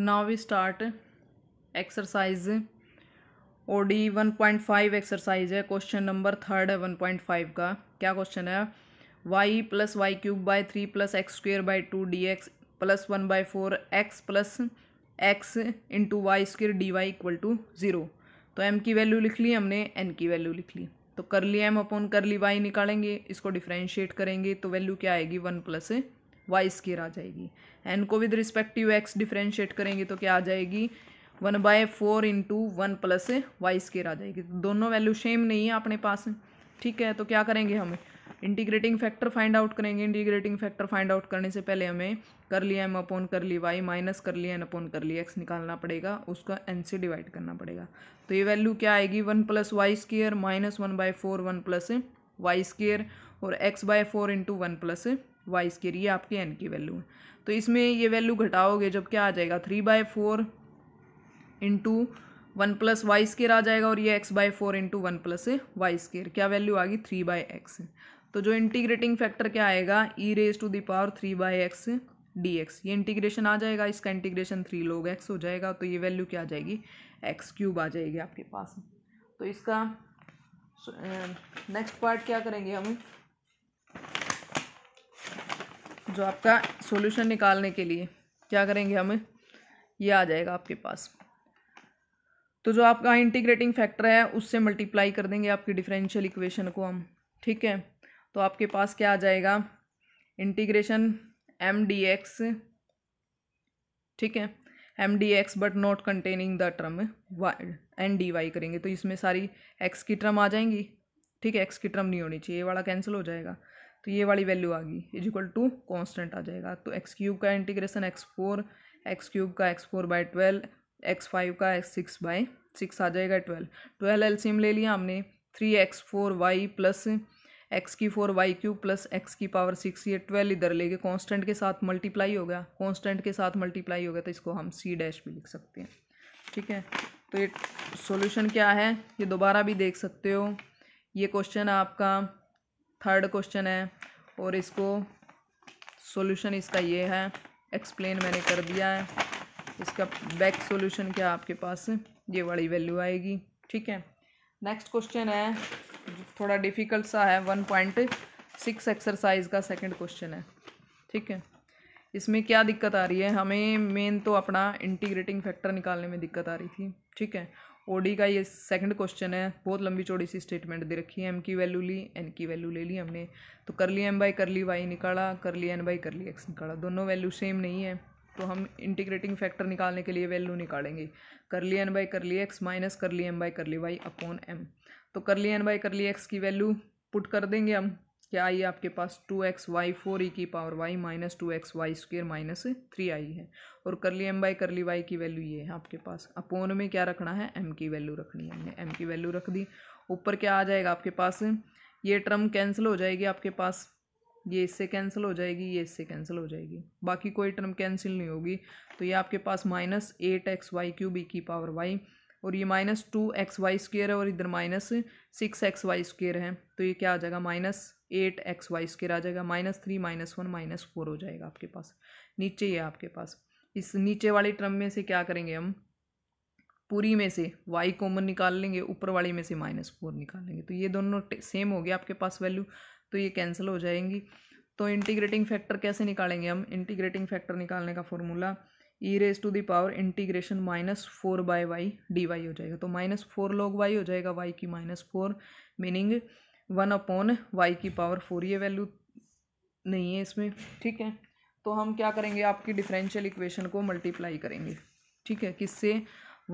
start exercise O D one point five exercise है question number third है one point five का क्या question है Y plus Y cube by three plus X square by two D X plus one by four X plus X into Y square D Y equal to zero तो M की value लिख ली हमने N की value लिख ली तो कर ली M upon कर ली वाई निकालेंगे इसको डिफ्रेंशिएट करेंगे तो वैल्यू क्या आएगी वन प्लस वाई स्केयर आ जाएगी एन को with respect to X differentiate करेंगे तो क्या आ जाएगी one by four into one plus Y square आ जाएगी तो दोनों वैल्यू सेम नहीं है अपने पास ठीक है तो क्या करेंगे हम इंटीग्रेटिंग फैक्टर फाइंड आउट करेंगे इंटीग्रेटिंग फैक्टर फाइंड आउट करने से पहले हमें कर लिया एम अपोन कर ली वाई माइनस कर लिया एन अपोन कर लिया एक्स निकालना पड़ेगा उसका एन से डिवाइड करना पड़ेगा तो ये वैल्यू क्या आएगी one plus Y square minus one by four one plus Y square और X by four into one plus Y इसके ये आपके एन की वैल्यू है तो इसमें ये वैल्यू घटाओगे जब क्या आ जाएगा three by four into one plus Y square आ जाएगा और ये X by four into one plus Y square क्या वैल्यू आ गई थ्री बाय एक्स तो जो इंटीग्रेटिंग फैक्टर क्या आएगा E raise to the power three by X D X ये इंटीग्रेशन आ जाएगा इसका इंटीग्रेशन थ्री लोग एक्स हो जाएगा तो ये वैल्यू क्या आ जाएगी एक्स क्यूब आ जाएगी आपके पास तो इसका नेक्स्ट पार्ट uh, क्या करेंगे हम जो आपका सॉल्यूशन निकालने के लिए क्या करेंगे हम ये आ जाएगा आपके पास तो जो आपका इंटीग्रेटिंग फैक्टर है उससे मल्टीप्लाई कर देंगे आपकी डिफरेंशियल इक्वेशन को हम ठीक है तो आपके पास क्या आ जाएगा इंटीग्रेशन एम डी एक्स ठीक है M D X but not containing the term Y N D Y करेंगे तो इसमें सारी एक्स की टर्म आ जाएंगी ठीक है एक्स की टर्म नहीं होनी चाहिए ये वाला कैंसिल हो जाएगा तो ये वाली वैल्यू आ गई इज इक्वल टू कॉन्स्टेंट आ जाएगा तो एक्स क्यूब का integration X four X cube का X four by twelve X five का एक्स सिक्स बाई सिक्स आ जाएगा ट्वेल्व ट्वेल्व एलसीएम ले लिया हमने three X four Y plus X की four Y cube plus X की पावर सिक्स ये ट्वेल्व इधर लेके कॉन्स्टेंट के साथ मल्टीप्लाई हो गया कॉन्स्टेंट के साथ मल्टीप्लाई हो गया तो इसको हम सी डैश भी लिख सकते हैं ठीक है तो ये सोल्यूशन क्या है ये दोबारा भी देख सकते हो ये क्वेश्चन आपका थर्ड क्वेश्चन है और इसको सॉल्यूशन इसका ये है एक्सप्लेन मैंने कर दिया है इसका बैक सॉल्यूशन क्या आपके पास ये वाली वैल्यू आएगी ठीक है नेक्स्ट क्वेश्चन है थोड़ा डिफ़िकल्ट सा है वन पॉइंट सिक्स एक्सरसाइज का सेकंड क्वेश्चन है ठीक है इसमें क्या दिक्कत आ रही है हमें मेन तो अपना इंटीग्रेटिंग फैक्टर निकालने में दिक्कत आ रही थी ठीक है ओडी का ये सेकंड क्वेश्चन है बहुत लंबी चौड़ी सी स्टेटमेंट दे रखी है एम की वैल्यू ली एन की वैल्यू ले ली हमने तो कर ली एम बाई कर ली वाई निकाला कर ली एन बाई कर ली एक्स निकाला दोनों वैल्यू सेम नहीं है तो हम इंटीग्रेटिंग फैक्टर निकालने के लिए वैल्यू निकालेंगे कर ली एन बाई कर ली एक्स माइनस कर ली एम बाई कर ली वाई अपॉन एम तो कर ली एन बाई कर ली एक्स की वैल्यू पुट कर देंगे हम क्या आई है आपके पास two X Y four E की power Y minus two X Y square minus three आई है और curly M by curly Y की वैल्यू ये है आपके पास अपोन में क्या रखना है एम की वैल्यू रखनी है हमने एम की वैल्यू रख दी ऊपर क्या आ जाएगा आपके पास ये टर्म कैंसिल हो जाएगी आपके पास ये इससे कैंसिल हो जाएगी ये इससे कैंसिल हो जाएगी बाकी कोई टर्म कैंसिल नहीं होगी तो ये आपके पास minus eight X Y cube E की पावर वाई और ये minus two X Y square है और इधर minus six X Y square है तो ये क्या आ जाएगा minus eight X Y square आ जाएगा minus three minus one minus four हो जाएगा आपके पास नीचे ये आपके पास इस नीचे वाले ट्रम में से क्या करेंगे हम पूरी में से वाई कॉमन निकाल लेंगे ऊपर वाली में से माइनस फोर निकाल लेंगे तो ये दोनों सेम हो गया आपके पास वैल्यू तो ये कैंसिल हो जाएंगी तो इंटीग्रेटिंग फैक्टर कैसे निकालेंगे हम इंटीग्रेटिंग फैक्टर निकालने का formula E raise to the power integration minus four by Y D Y हो जाएगा तो माइनस फोर लॉग वाई हो जाएगा वाई की minus four meaning one upon Y की पावर फोर ये वैल्यू नहीं है इसमें ठीक है तो हम क्या करेंगे आपकी डिफरेंशियल इक्वेशन को मल्टीप्लाई करेंगे ठीक है किससे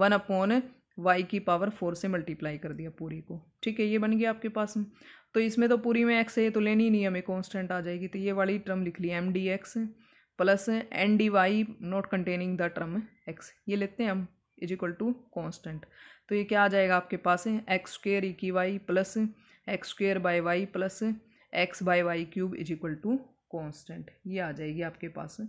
वन अपॉन वाई की पावर फोर से मल्टीप्लाई कर दिया पूरी को ठीक है ये बन गया आपके पास तो इसमें तो पूरी में एक्स है तो लेनी ही नहीं हमें कॉन्स्टेंट आ जाएगी तो ये वाली टर्म लिख ली M D X plus N D Y not containing the term X ये लेते हैं हम इज इक्वल टू कॉन्स्टेंट तो ये क्या आ जाएगा आपके पास एक्स स्क्र ई की Y plus X square by Y plus X by Y cube is equal to constant ये आ जाएगी आपके पास